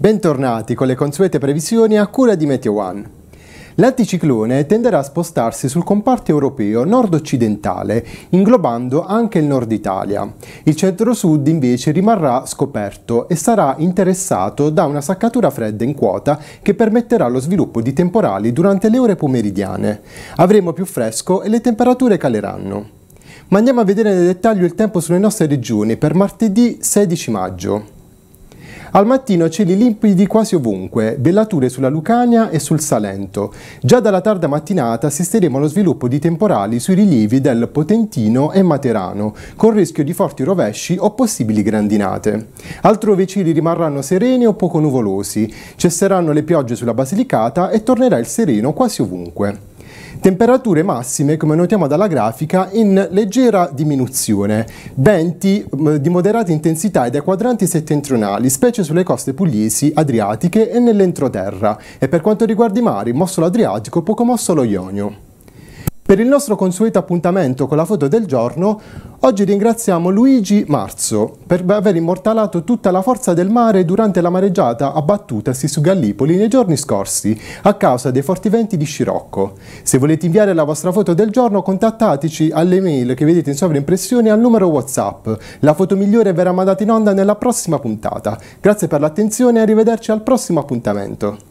Bentornati con le consuete previsioni a cura di Meteo One. L'anticiclone tenderà a spostarsi sul comparto europeo nord-occidentale, inglobando anche il nord Italia. Il centro-sud invece rimarrà scoperto e sarà interessato da una saccatura fredda in quota che permetterà lo sviluppo di temporali durante le ore pomeridiane. Avremo più fresco e le temperature caleranno. Ma andiamo a vedere nel dettaglio il tempo sulle nostre regioni per martedì 16 maggio. Al mattino cieli limpidi quasi ovunque, bellature sulla Lucania e sul Salento. Già dalla tarda mattinata assisteremo allo sviluppo di temporali sui rilievi del Potentino e Materano, con rischio di forti rovesci o possibili grandinate. Altrove i cieli rimarranno sereni o poco nuvolosi, cesseranno le piogge sulla Basilicata e tornerà il sereno quasi ovunque. Temperature massime, come notiamo dalla grafica, in leggera diminuzione, venti mm, di moderata intensità e dai quadranti settentrionali, specie sulle coste pugliesi, adriatiche e nell'entroterra, e per quanto riguarda i mari, mosso l'Adriatico, poco mosso lo Ionio. Per il nostro consueto appuntamento con la foto del giorno, oggi ringraziamo Luigi Marzo per aver immortalato tutta la forza del mare durante la mareggiata abbattutasi su Gallipoli nei giorni scorsi a causa dei forti venti di Scirocco. Se volete inviare la vostra foto del giorno, contattateci all'email che vedete in sovraimpressione al numero WhatsApp. La foto migliore verrà mandata in onda nella prossima puntata. Grazie per l'attenzione e arrivederci al prossimo appuntamento.